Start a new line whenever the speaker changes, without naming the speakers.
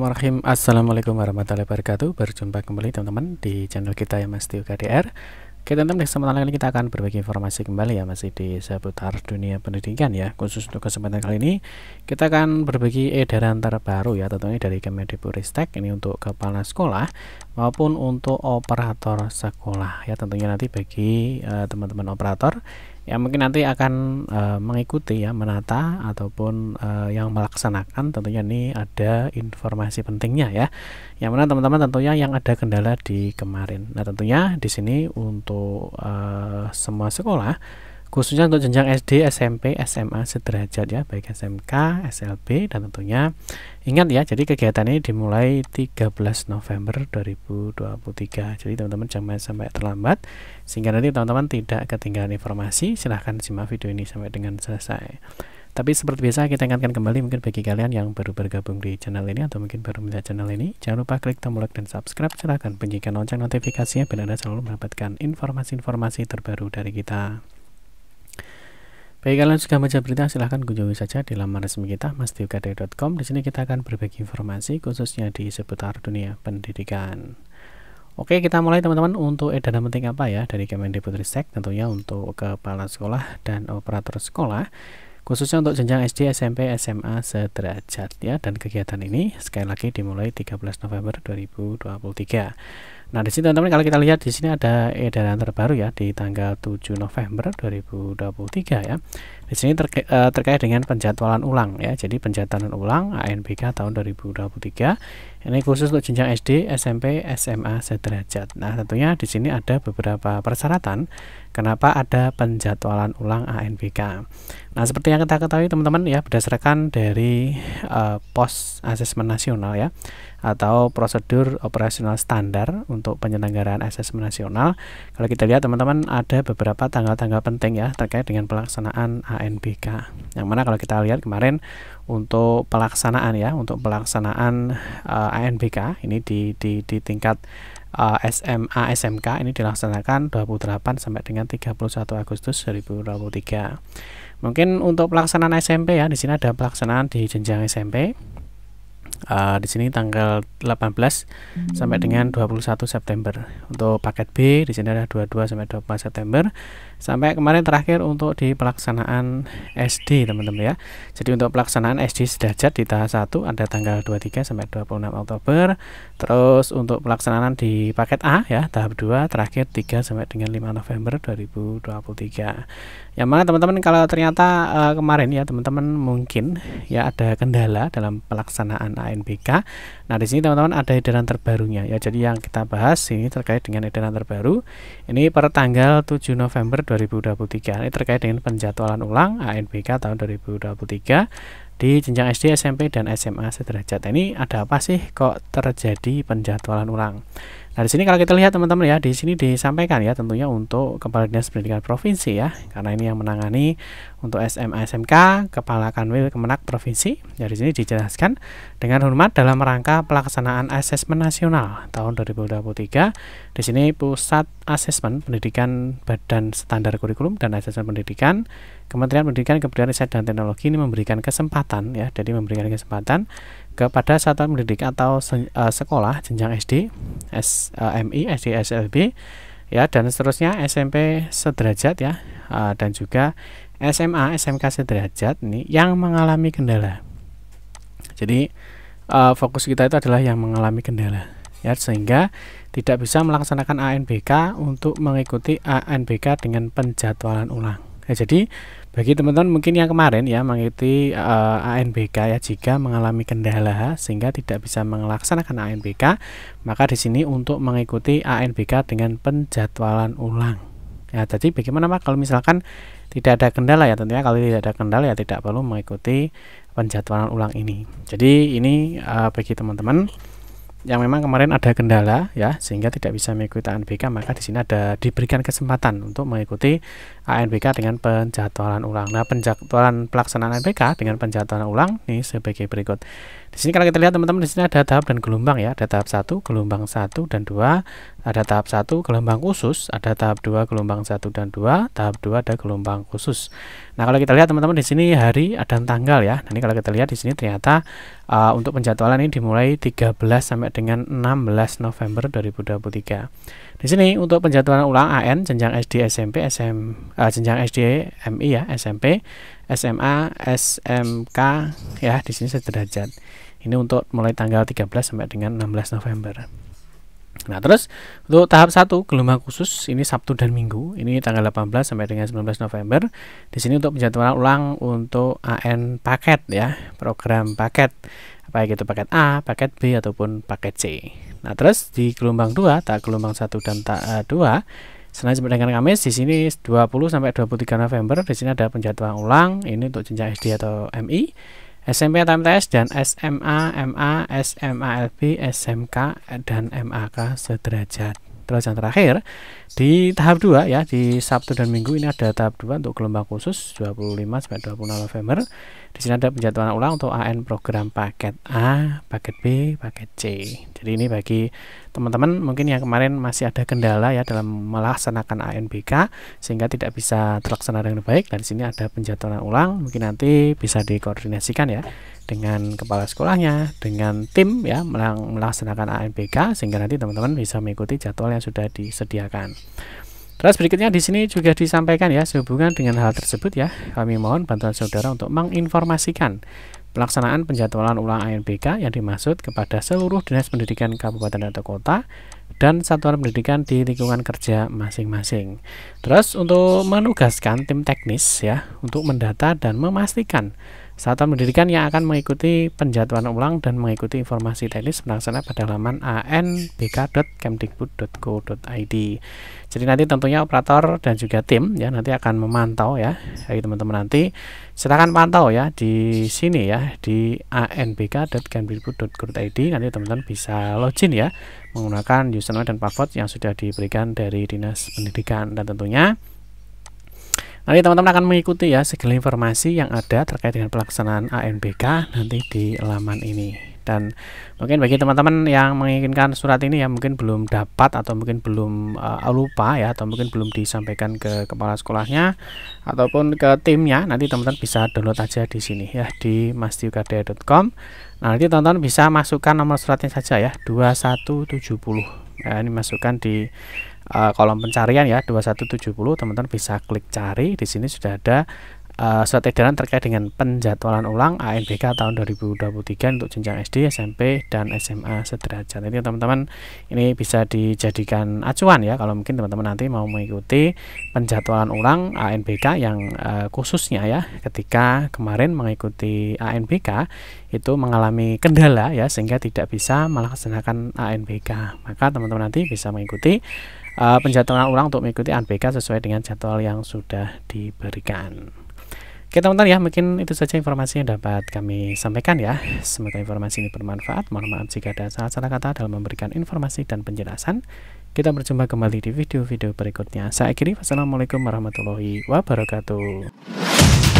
Bismillahirrahmanirrahim Assalamualaikum warahmatullahi wabarakatuh Berjumpa kembali teman-teman di channel kita ya Mas Tio KDR Oke teman-teman di kesempatan kali ini kita akan berbagi informasi kembali ya Masih di seputar dunia pendidikan ya Khusus untuk kesempatan kali ini Kita akan berbagi edaran terbaru ya Tentunya dari Kemendikbudristek Ini untuk kepala sekolah Maupun untuk operator sekolah ya Tentunya nanti bagi eh, teman-teman uh, teman -teman operator ya mungkin nanti akan uh, mengikuti ya menata ataupun uh, yang melaksanakan tentunya ini ada informasi pentingnya ya yang mana teman-teman tentunya yang ada kendala di kemarin nah tentunya di sini untuk uh, semua sekolah khususnya untuk jenjang SD, SMP, SMA sederajat ya, baik SMK, SLB dan tentunya ingat ya, jadi kegiatan ini dimulai 13 November 2023. Jadi teman-teman jangan sampai terlambat sehingga nanti teman-teman tidak ketinggalan informasi. Silahkan simak video ini sampai dengan selesai. Tapi seperti biasa kita ingatkan kembali mungkin bagi kalian yang baru bergabung di channel ini atau mungkin baru melihat channel ini, jangan lupa klik tombol like dan subscribe. Silahkan bunyikan lonceng notifikasinya biar Anda selalu mendapatkan informasi-informasi terbaru dari kita. Baik, kalian sudah baca berita, silahkan kunjungi saja di laman resmi kita, masdiukade.com. Di sini kita akan berbagi informasi khususnya di seputar dunia pendidikan. Oke, kita mulai teman-teman untuk edaran penting apa ya dari Kemendikbudristek tentunya untuk kepala sekolah dan operator sekolah khususnya untuk jenjang SD, SMP, SMA sederajat ya dan kegiatan ini sekali lagi dimulai 13 November 2023. Nah, di sini teman-teman kalau kita lihat di sini ada edaran terbaru ya di tanggal 7 November 2023 ya. Di sini terka eh, terkait dengan penjadwalan ulang ya. Jadi penjadwalan ulang ANBK tahun 2023 ini khusus untuk jenjang SD, SMP, SMA sederajat. Nah, tentunya di sini ada beberapa persyaratan kenapa ada penjadwalan ulang ANBK Nah, seperti yang kita ketahui teman-teman ya berdasarkan dari uh, pos asesmen nasional ya atau prosedur operasional standar untuk penyelenggaraan asesmen nasional. Kalau kita lihat teman-teman ada beberapa tanggal-tanggal penting ya terkait dengan pelaksanaan ANBK. Yang mana kalau kita lihat kemarin untuk pelaksanaan ya, untuk pelaksanaan uh, eh, ANBK ini di di di tingkat uh, eh, SMA SMK ini dilaksanakan 28 sampai dengan 31 Agustus 2023. Mungkin untuk pelaksanaan SMP ya, di sini ada pelaksanaan di jenjang SMP uh, di sini tanggal 18 sampai hmm. dengan 21 September. Untuk paket B di sini ada 22 sampai 24 September. Sampai kemarin terakhir untuk di pelaksanaan SD, teman-teman ya. Jadi untuk pelaksanaan SD sederajat di tahap 1 ada tanggal 23 sampai 26 Oktober. Terus untuk pelaksanaan di paket A ya, tahap 2 terakhir 3 sampai dengan 5 November 2023. Yang mana teman-teman kalau ternyata uh, kemarin ya teman-teman mungkin ya ada kendala dalam pelaksanaan NBK. Nah, di sini teman-teman ada edaran terbarunya ya. Jadi yang kita bahas ini terkait dengan edaran terbaru. Ini per tanggal 7 November 2023. Ini terkait dengan penjadwalan ulang ANBK tahun 2023 di jenjang SD, SMP, dan SMA sederajat. Ini ada apa sih kok terjadi penjadwalan ulang? Nah, di sini kalau kita lihat teman-teman ya, di sini disampaikan ya tentunya untuk Kepala Dinas Pendidikan Provinsi ya, karena ini yang menangani untuk SMA SMK, Kepala Kanwil Kemenak Provinsi. Ya, di sini dijelaskan dengan hormat dalam rangka pelaksanaan asesmen nasional tahun 2023. Di sini pusat asesmen pendidikan Badan Standar Kurikulum dan Asesmen Pendidikan Kementerian Pendidikan Kebudayaan Riset dan Teknologi ini memberikan kesempatan ya, jadi memberikan kesempatan kepada satuan pendidik atau se uh, eh, sekolah jenjang SD, SMI, eh, uh, SD, SLB ya dan seterusnya SMP sederajat ya uh, dan juga SMA, SMK sederajat ini yang mengalami kendala. Jadi uh, fokus kita itu adalah yang mengalami kendala ya sehingga tidak bisa melaksanakan ANBK untuk mengikuti ANBK dengan penjadwalan ulang. Ya, jadi bagi teman-teman mungkin yang kemarin ya mengikuti uh, eh, ANBK ya jika mengalami kendala sehingga tidak bisa melaksanakan ANBK, maka di sini untuk mengikuti ANBK dengan penjadwalan ulang. Ya, jadi bagaimana Pak kalau misalkan tidak ada kendala ya tentunya kalau tidak ada kendala ya tidak perlu mengikuti penjadwalan ulang ini. Jadi ini uh, bagi teman-teman yang memang kemarin ada kendala ya sehingga tidak bisa mengikuti ANBK maka di sini ada diberikan kesempatan untuk mengikuti ANBK dengan penjadwalan ulang. Nah, penjadwalan pelaksanaan ANBK dengan penjadwalan ulang nih sebagai berikut. Di sini kalau kita lihat teman-teman di sini ada tahap dan gelombang ya, ada tahap satu gelombang satu dan dua ada tahap satu gelombang khusus, ada tahap dua gelombang satu dan dua tahap dua ada gelombang khusus. Nah, kalau kita lihat teman-teman di sini hari ada tanggal ya. Nah, ini kalau kita lihat di sini ternyata uh, untuk penjadwalan ini dimulai 13 sampai dengan 16 November 2023. Di sini untuk penjadwalan ulang AN jenjang SD SMP SM uh, jenjang SD MI ya, SMP SMA, SMK ya di sini sederajat. Ini untuk mulai tanggal 13 sampai dengan 16 November. Nah, terus untuk tahap 1 gelombang khusus ini Sabtu dan Minggu, ini tanggal 18 sampai dengan 19 November. Di sini untuk penjadwalan ulang untuk AN paket ya, program paket baik itu paket A, paket B ataupun paket C. Nah, terus di gelombang 2, tak gelombang 1 dan tak 2 eh, Selain sampai dengan Kamis, di sini 20 sampai 23 November di sini ada penjadwalan ulang ini untuk jenjang SD atau MI, SMP atau MTS dan SMA, MA, LB, SMK dan MAK sederajat. Terus yang terakhir di tahap 2 ya di Sabtu dan Minggu ini ada tahap 2 untuk gelombang khusus 25 sampai 26 November di sini ada penjadwalan ulang untuk AN program paket A, paket B, paket C. Jadi ini bagi teman-teman mungkin yang kemarin masih ada kendala ya dalam melaksanakan ANBK sehingga tidak bisa terlaksana dengan baik. Dan di sini ada penjadwalan ulang, mungkin nanti bisa dikoordinasikan ya dengan kepala sekolahnya, dengan tim ya melaksanakan ANBK sehingga nanti teman-teman bisa mengikuti jadwal yang sudah disediakan. Terus berikutnya di sini juga disampaikan ya sehubungan dengan hal tersebut ya. Kami mohon bantuan saudara untuk menginformasikan pelaksanaan penjadwalan ulang ANBK yang dimaksud kepada seluruh dinas pendidikan kabupaten atau kota dan satuan pendidikan di lingkungan kerja masing-masing. Terus untuk menugaskan tim teknis ya untuk mendata dan memastikan satuan pendidikan yang akan mengikuti penjadwalan ulang dan mengikuti informasi teknis melaksanakan pada laman anbk.kemdikbud.go.id. Jadi nanti tentunya operator dan juga tim ya nanti akan memantau ya. Jadi teman-teman nanti silakan pantau ya di sini ya di anbk.kemdikbud.go.id nanti teman-teman bisa login ya menggunakan username dan password yang sudah diberikan dari Dinas Pendidikan dan tentunya nanti teman-teman akan mengikuti ya segala informasi yang ada terkait dengan pelaksanaan ANBK nanti di laman ini dan mungkin bagi teman-teman yang menginginkan surat ini ya mungkin belum dapat atau mungkin belum uh, lupa ya atau mungkin belum disampaikan ke kepala sekolahnya ataupun ke timnya nanti teman-teman bisa download aja di sini ya di mastiukadia.com nah nanti teman-teman bisa masukkan nomor suratnya saja ya 2170 nah, ini masukkan di uh, kolom pencarian ya 2170 teman-teman bisa klik cari di sini sudah ada uh, surat edaran terkait dengan penjadwalan ulang ANBK tahun 2023 untuk jenjang SD, SMP, dan SMA sederajat. ini, teman-teman ini bisa dijadikan acuan ya kalau mungkin teman-teman nanti mau mengikuti penjadwalan ulang ANBK yang uh, khususnya ya ketika kemarin mengikuti ANBK itu mengalami kendala ya sehingga tidak bisa melaksanakan ANBK. Maka teman-teman nanti bisa mengikuti uh, eh, penjadwalan ulang untuk mengikuti ANBK sesuai dengan jadwal yang sudah diberikan. Oke teman-teman ya, mungkin itu saja informasi yang dapat kami sampaikan ya. Semoga informasi ini bermanfaat. Mohon maaf jika ada salah-salah kata dalam memberikan informasi dan penjelasan. Kita berjumpa kembali di video-video berikutnya. Saya akhiri, wassalamualaikum warahmatullahi wabarakatuh.